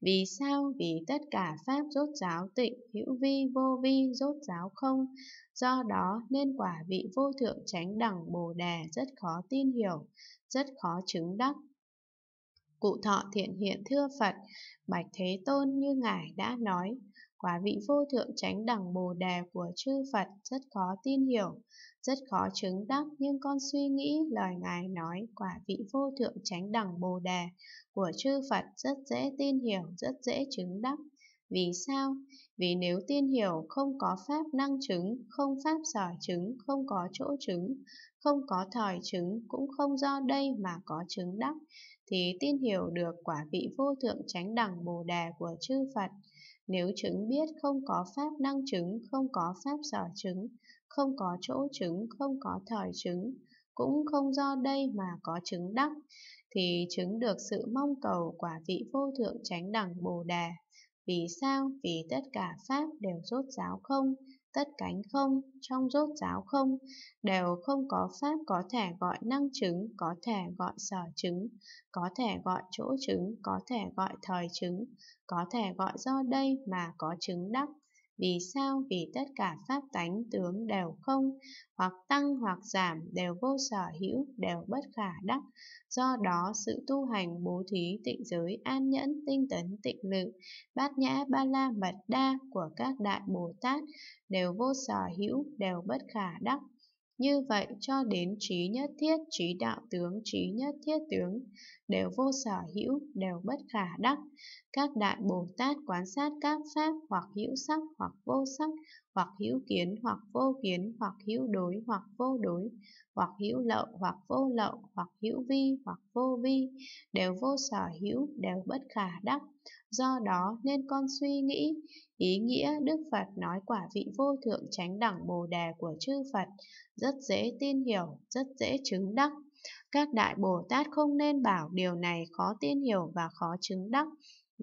vì sao? Vì tất cả pháp rốt giáo tịnh, hữu vi vô vi rốt giáo không. Do đó nên quả vị vô thượng chánh đẳng Bồ Đề rất khó tin hiểu, rất khó chứng đắc. Cụ thọ thiện hiện thưa Phật, Bạch Thế Tôn như Ngài đã nói, Quả vị vô thượng chánh đẳng bồ đề của chư Phật rất khó tin hiểu, rất khó chứng đắc nhưng con suy nghĩ lời Ngài nói quả vị vô thượng chánh đẳng bồ đề của chư Phật rất dễ tin hiểu, rất dễ chứng đắc. Vì sao? Vì nếu tin hiểu không có pháp năng chứng, không pháp sở chứng, không có chỗ chứng, không có thời chứng, cũng không do đây mà có chứng đắc, thì tin hiểu được quả vị vô thượng chánh đẳng bồ đề của chư Phật nếu chứng biết không có pháp năng chứng, không có pháp sở chứng, không có chỗ chứng, không có thời chứng, cũng không do đây mà có chứng đắc, thì chứng được sự mong cầu quả vị vô thượng chánh đẳng Bồ Đề. Vì sao? Vì tất cả Pháp đều rốt ráo không, tất cánh không, trong rốt ráo không, đều không có Pháp có thể gọi năng chứng, có thể gọi sở chứng, có thể gọi chỗ chứng, có thể gọi thời chứng, có thể gọi do đây mà có chứng đắc, vì sao? Vì tất cả pháp tánh tướng đều không, hoặc tăng hoặc giảm, đều vô sở hữu, đều bất khả đắc. Do đó, sự tu hành bố thí tịnh giới an nhẫn tinh tấn tịnh lự, bát nhã ba la mật đa của các đại Bồ Tát đều vô sở hữu, đều bất khả đắc, như vậy cho đến trí nhất thiết, trí đạo tướng, trí nhất thiết tướng đều vô sở hữu, đều bất khả đắc. Các đại Bồ Tát quan sát các pháp hoặc hữu sắc hoặc vô sắc, hoặc hữu kiến hoặc vô kiến, hoặc hữu đối hoặc vô đối, hoặc hữu lậu hoặc vô lậu, hoặc hữu vi hoặc vô vi, đều vô sở hữu, đều bất khả đắc. Do đó nên con suy nghĩ, ý nghĩa Đức Phật nói quả vị vô thượng chánh đẳng Bồ Đề của chư Phật rất dễ tin hiểu, rất dễ chứng đắc. Các đại Bồ Tát không nên bảo điều này khó tin hiểu và khó chứng đắc,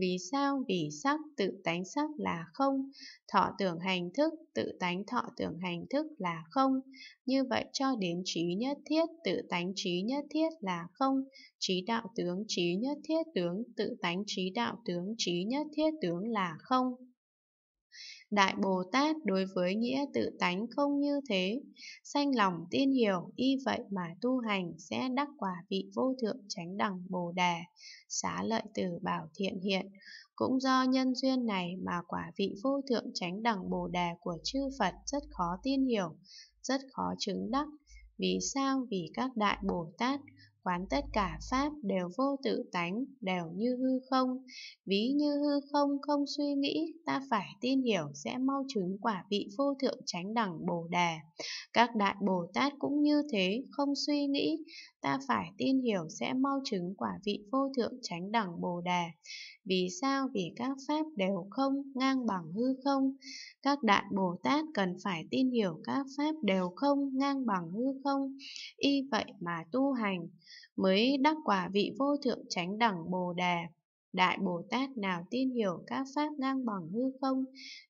vì sao? Vì sắc tự tánh sắc là không, thọ tưởng hành thức tự tánh thọ tưởng hành thức là không. Như vậy cho đến trí nhất thiết tự tánh trí nhất thiết là không, trí đạo tướng trí nhất thiết tướng tự tánh trí đạo tướng trí nhất thiết tướng là không. Đại Bồ Tát đối với nghĩa tự tánh không như thế, sanh lòng tin hiểu y vậy mà tu hành sẽ đắc quả vị vô thượng chánh đẳng Bồ Đề, xá lợi tử bảo thiện hiện. Cũng do nhân duyên này mà quả vị vô thượng chánh đẳng Bồ Đề của chư Phật rất khó tin hiểu, rất khó chứng đắc. Vì sao? Vì các đại Bồ Tát quán tất cả pháp đều vô tự tánh, đều như hư không. Ví như hư không không suy nghĩ, ta phải tin hiểu sẽ mau chứng quả vị vô thượng chánh đẳng Bồ Đà. Các đại Bồ Tát cũng như thế, không suy nghĩ, ta phải tin hiểu sẽ mau chứng quả vị vô thượng chánh đẳng Bồ Đà. Vì sao? Vì các pháp đều không, ngang bằng hư không. Các đại Bồ Tát cần phải tin hiểu các pháp đều không, ngang bằng hư không. Y vậy mà tu hành mới đắc quả vị vô thượng chánh đẳng Bồ Đề. Đại Bồ Tát nào tin hiểu các pháp ngang bằng hư không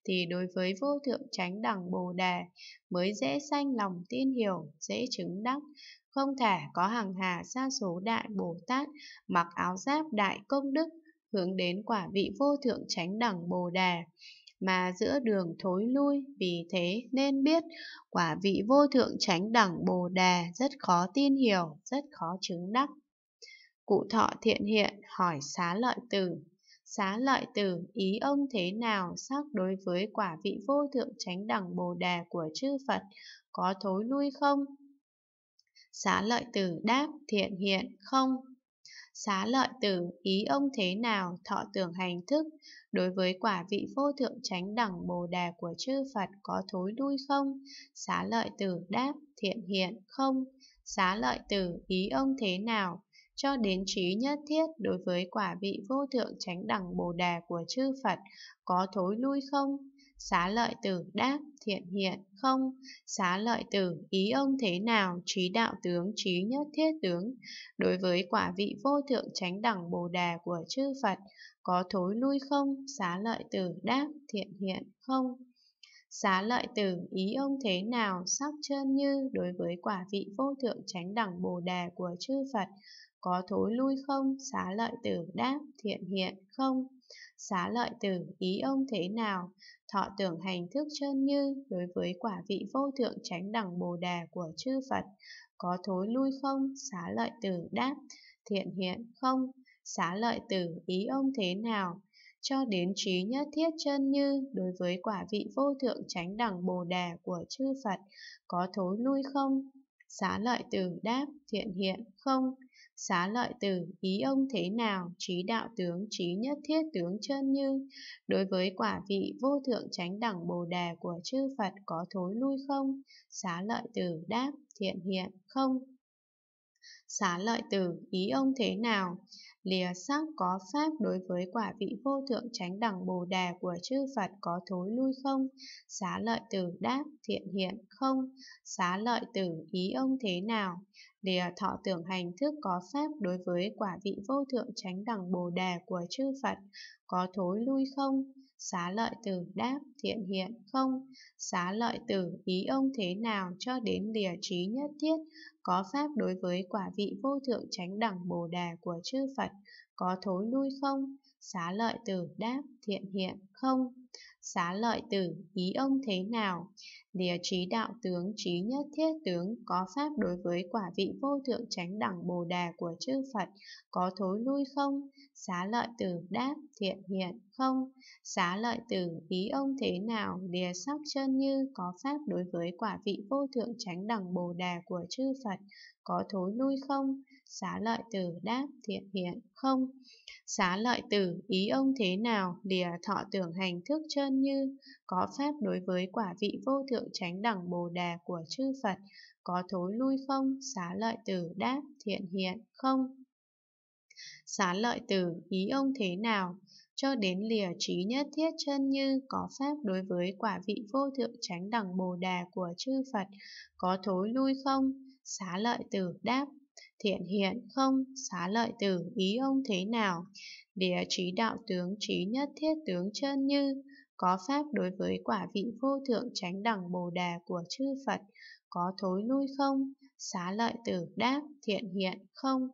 thì đối với vô thượng chánh đẳng Bồ Đề mới dễ sanh lòng tin hiểu, dễ chứng đắc, không thể có hàng hà xa số đại Bồ Tát mặc áo giáp đại công đức hướng đến quả vị vô thượng chánh đẳng Bồ Đề mà giữa đường thối lui, vì thế nên biết quả vị vô thượng chánh đẳng Bồ đề rất khó tin hiểu, rất khó chứng đắc. Cụ thọ thiện hiện hỏi xá lợi tử, xá lợi tử ý ông thế nào xác đối với quả vị vô thượng chánh đẳng Bồ đề của chư Phật có thối lui không? Xá lợi tử đáp thiện hiện không xá lợi tử ý ông thế nào thọ tưởng hành thức, đối với quả vị vô thượng chánh đẳng bồ đề của chư Phật có thối đuôi không? Xá lợi tử đáp thiện hiện không, xá lợi tử ý ông thế nào? Cho đến trí nhất thiết đối với quả vị vô thượng chánh đẳng bồ đề của chư Phật có thối lui không? xá lợi tử đáp thiện hiện không xá lợi tử ý ông thế nào trí đạo tướng trí nhất thiết tướng đối với quả vị vô thượng tránh đẳng bồ đà của chư phật có thối lui không xá lợi tử đáp thiện hiện không Xá lợi tử ý ông thế nào sắc chân như đối với quả vị vô thượng tránh đẳng bồ đà của chư Phật, có thối lui không xá lợi tử đáp thiện hiện không? xá lợi tử ý ông thế nào, thọ tưởng hành thức chân như đối với quả vị vô thượng tránh đẳng bồ đề của chư Phật, có thối lui không? Xá lợi tử đáp, thiện hiện không, xá lợi tử ý ông thế nào, cho đến trí nhất thiết chân như đối với quả vị vô thượng tránh đẳng bồ đề của chư Phật, có thối lui không? Xá lợi tử đáp, thiện hiện không, xá lợi tử ý ông thế nào trí đạo tướng trí nhất thiết tướng chân như đối với quả vị vô thượng tránh đẳng bồ đề của chư phật có thối lui không xá lợi tử đáp thiện hiện không xá lợi tử ý ông thế nào lìa sắc có pháp đối với quả vị vô thượng tránh đẳng bồ đề của chư phật có thối lui không xá lợi tử đáp thiện hiện không xá lợi tử ý ông thế nào lìa à, thọ tưởng hành thức có pháp đối với quả vị vô thượng chánh đẳng bồ đề của chư Phật, có thối lui không? Xá lợi tử đáp thiện hiện không? Xá lợi tử ý ông thế nào cho đến lìa trí nhất thiết, có pháp đối với quả vị vô thượng chánh đẳng bồ đề của chư Phật, có thối lui không? Xá lợi tử đáp thiện hiện không? xá lợi tử, ý ông thế nào? Lìa trí đạo tướng, trí nhất thiết tướng, có pháp đối với quả vị vô thượng chánh đẳng bồ đề của chư Phật, có thối lui không? Xá lợi tử đáp, thiện hiện không? Xá lợi tử, ý ông thế nào? Lìa sắc chân như, có pháp đối với quả vị vô thượng chánh đẳng bồ đề của chư Phật, có thối lui không? xá lợi tử đáp thiện hiện không xá lợi tử ý ông thế nào lìa thọ tưởng hành thức trơn như có pháp đối với quả vị vô thượng chánh đẳng bồ đề của chư phật có thối lui không xá lợi tử đáp thiện hiện không xá lợi tử ý ông thế nào cho đến lìa trí nhất thiết chân như có pháp đối với quả vị vô thượng chánh đẳng bồ đề của chư Phật, có thối lui không? Xá lợi tử đáp thiện hiện không, xá lợi tử ý ông thế nào, địa trí đạo tướng trí nhất thiết tướng chân như, có pháp đối với quả vị vô thượng chánh đẳng bồ đề của chư Phật, có thối lui không, xá lợi tử đáp thiện hiện không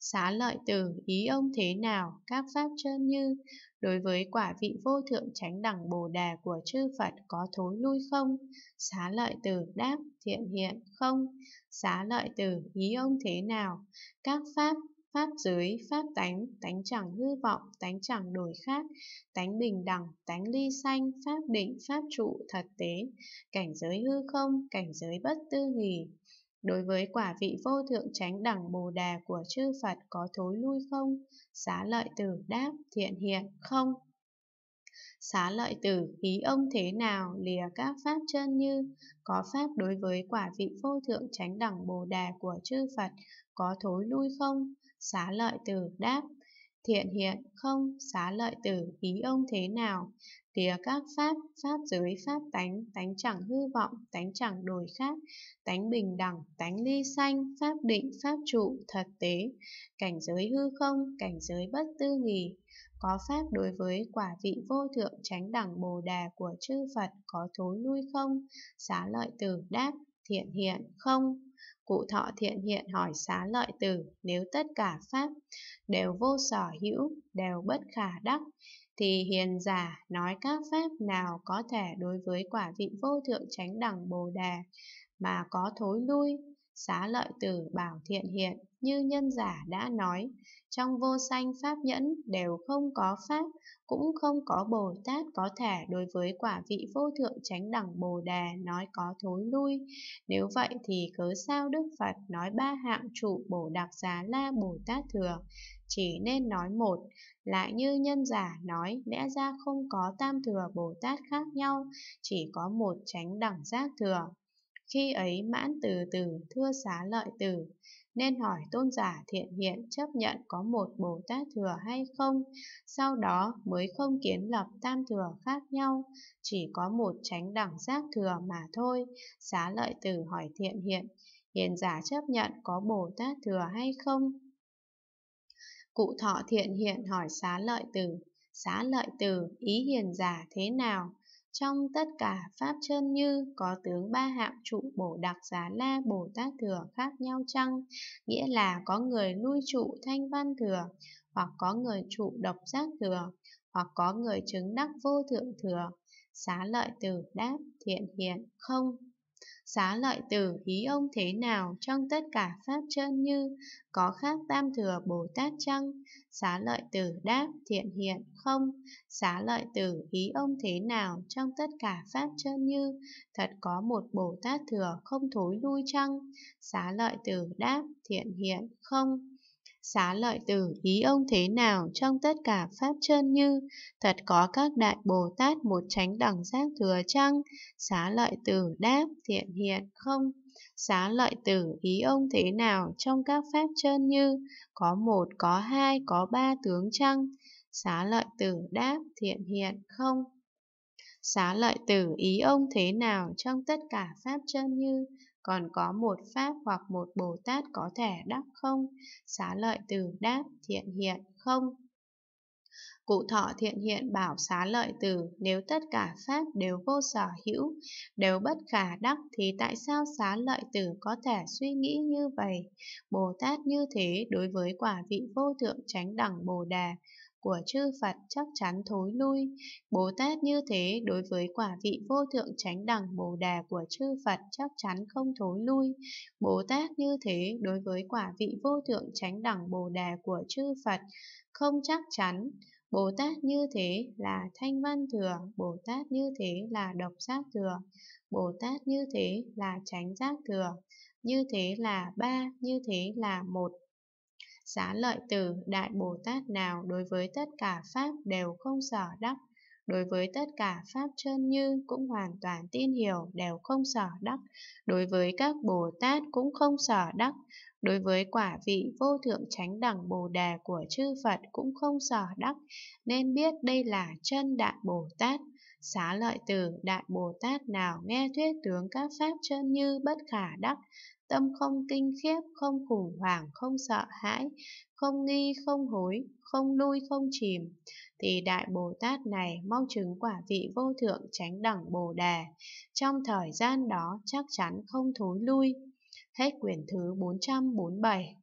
xá lợi tử ý ông thế nào, các pháp chân như, đối với quả vị vô thượng chánh đẳng bồ đề của chư Phật có thối lui không? Xá lợi tử đáp thiện hiện không? Xá lợi tử ý ông thế nào, các pháp pháp giới, pháp tánh, tánh chẳng hư vọng, tánh chẳng đổi khác, tánh bình đẳng, tánh ly sanh, pháp định, pháp trụ, thật tế, cảnh giới hư không, cảnh giới bất tư nghỉ, Đối với quả vị vô thượng tránh đẳng Bồ Đà của chư Phật có thối lui không? Xá lợi tử đáp thiện hiện không. Xá lợi tử ý ông thế nào lìa các pháp chân như có pháp đối với quả vị vô thượng tránh đẳng Bồ Đà của chư Phật có thối lui không? Xá lợi tử đáp thiện hiện không xá lợi tử ý ông thế nào tìa các pháp pháp giới pháp tánh tánh chẳng hư vọng tánh chẳng đổi khác tánh bình đẳng tánh ly sanh pháp định pháp trụ thật tế cảnh giới hư không cảnh giới bất tư nghì có pháp đối với quả vị vô thượng tránh đẳng bồ đà của chư phật có thối lui không xá lợi tử đáp thiện hiện không cụ thọ thiện hiện hỏi xá lợi tử nếu tất cả pháp đều vô sở hữu đều bất khả đắc thì hiền giả nói các pháp nào có thể đối với quả vị vô thượng chánh đẳng bồ đề mà có thối lui xá lợi tử bảo thiện hiện như nhân giả đã nói trong vô sanh pháp nhẫn đều không có pháp, cũng không có Bồ Tát có thể đối với quả vị vô thượng chánh đẳng Bồ đề nói có thối lui. Nếu vậy thì cớ sao Đức Phật nói ba hạng trụ Bồ Đạc Giá La Bồ Tát Thừa, chỉ nên nói một. Lại như nhân giả nói, lẽ ra không có tam thừa Bồ Tát khác nhau, chỉ có một chánh đẳng giác thừa. Khi ấy mãn từ từ thưa xá lợi tử, nên hỏi tôn giả thiện hiện chấp nhận có một Bồ Tát thừa hay không, sau đó mới không kiến lập tam thừa khác nhau, chỉ có một tránh đẳng giác thừa mà thôi. Xá lợi tử hỏi thiện hiện, hiền giả chấp nhận có Bồ Tát thừa hay không? Cụ thọ thiện hiện hỏi xá lợi tử, xá lợi tử ý hiền giả thế nào? Trong tất cả Pháp chân như có tướng ba hạng trụ bổ đặc giá la Bồ Tát thừa khác nhau chăng? Nghĩa là có người lui trụ thanh văn thừa, hoặc có người trụ độc giác thừa, hoặc có người chứng đắc vô thượng thừa. Xá lợi tử đáp thiện hiện không. Xá lợi tử ý ông thế nào trong tất cả pháp chân như, có khác tam thừa Bồ Tát chăng? Xá lợi tử đáp thiện hiện không. Xá lợi tử ý ông thế nào trong tất cả pháp chân như, thật có một Bồ Tát thừa không thối lui chăng? Xá lợi tử đáp thiện hiện không xá lợi tử ý ông thế nào trong tất cả pháp chân như, thật có các đại Bồ Tát một tránh đẳng giác thừa chăng? Xá lợi tử đáp thiện hiện không. Xá lợi tử ý ông thế nào trong các pháp chân như, có một, có hai, có ba tướng chăng? Xá lợi tử đáp thiện hiện không. Xá lợi tử ý ông thế nào trong tất cả pháp chân như, còn có một Pháp hoặc một Bồ Tát có thể đắc không? Xá lợi từ đáp thiện hiện không? Cụ thọ thiện hiện bảo xá lợi từ nếu tất cả Pháp đều vô sở hữu, đều bất khả đắc thì tại sao xá lợi từ có thể suy nghĩ như vậy? Bồ Tát như thế đối với quả vị vô thượng chánh đẳng Bồ đề của chư Phật chắc chắn thối lui. Bồ Tát như thế đối với quả vị vô thượng chánh đẳng Bồ đề của chư Phật chắc chắn không thối lui. Bồ Tát như thế đối với quả vị vô thượng chánh đẳng Bồ đề của chư Phật không chắc chắn. Bồ Tát như thế là thanh văn thừa, Bồ Tát như thế là độc giác thừa, Bồ Tát như thế là chánh giác thừa, như thế là ba, như thế là một. Xá lợi từ Đại Bồ Tát nào đối với tất cả Pháp đều không sở đắc, đối với tất cả Pháp chân như cũng hoàn toàn tin hiểu đều không sở đắc, đối với các Bồ Tát cũng không sở đắc, đối với quả vị vô thượng chánh đẳng Bồ Đề của chư Phật cũng không sở đắc, nên biết đây là chân Đại Bồ Tát. Xá lợi tử đại Bồ Tát nào nghe thuyết tướng các pháp chân như bất khả đắc, tâm không kinh khiếp, không khủng hoảng, không sợ hãi, không nghi, không hối, không lui, không chìm, thì Đại Bồ Tát này mong chứng quả vị vô thượng tránh đẳng Bồ Đề. Trong thời gian đó chắc chắn không thối lui. Hết quyển thứ 447